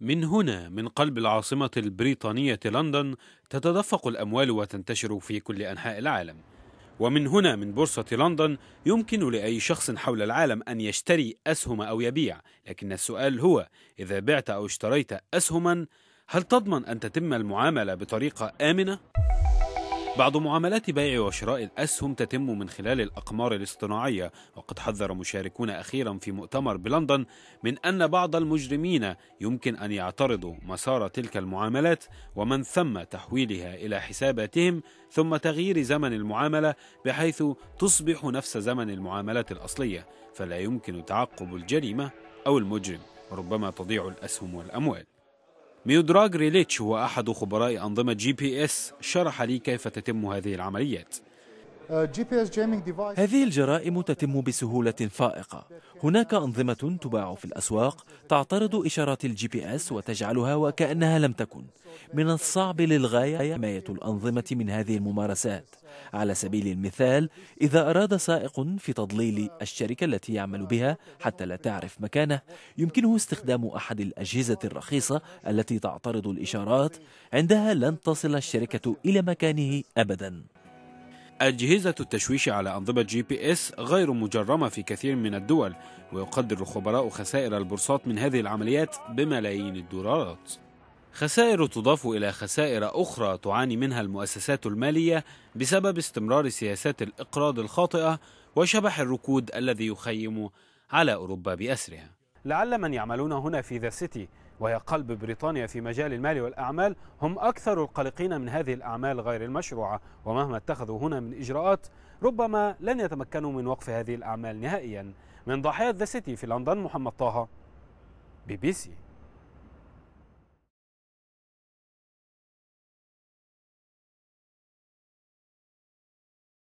من هنا من قلب العاصمة البريطانية لندن تتدفق الأموال وتنتشر في كل أنحاء العالم ومن هنا من بورصة لندن يمكن لأي شخص حول العالم أن يشتري أسهم أو يبيع لكن السؤال هو إذا بعت أو اشتريت أسهما هل تضمن أن تتم المعاملة بطريقة آمنة؟ بعض معاملات بيع وشراء الأسهم تتم من خلال الأقمار الاصطناعية وقد حذر مشاركون أخيرا في مؤتمر بلندن من أن بعض المجرمين يمكن أن يعترضوا مسار تلك المعاملات ومن ثم تحويلها إلى حساباتهم ثم تغيير زمن المعاملة بحيث تصبح نفس زمن المعاملات الأصلية فلا يمكن تعقب الجريمة أو المجرم ربما تضيع الأسهم والأموال ميودراج ريليتش هو أحد خبراء أنظمة جي بي إس شرح لي كيف تتم هذه العمليات هذه الجرائم تتم بسهولة فائقة هناك أنظمة تباع في الأسواق تعترض إشارات الجي بي اس وتجعلها وكأنها لم تكن من الصعب للغاية حماية الأنظمة من هذه الممارسات على سبيل المثال إذا أراد سائق في تضليل الشركة التي يعمل بها حتى لا تعرف مكانه يمكنه استخدام أحد الأجهزة الرخيصة التي تعترض الإشارات عندها لن تصل الشركة إلى مكانه أبداً أجهزة التشويش على أنظمة جي بي إس غير مجرمة في كثير من الدول ويقدر الخبراء خسائر البورصات من هذه العمليات بملايين الدولارات خسائر تضاف إلى خسائر أخرى تعاني منها المؤسسات المالية بسبب استمرار سياسات الإقراض الخاطئة وشبح الركود الذي يخيم على أوروبا بأسرها لعل من يعملون هنا في ذا سيتي وهي قلب بريطانيا في مجال المال والأعمال هم أكثر القلقين من هذه الأعمال غير المشروعة ومهما اتخذوا هنا من إجراءات ربما لن يتمكنوا من وقف هذه الأعمال نهائيا من ضحايا ذا سيتي في لندن محمد طه بي بي سي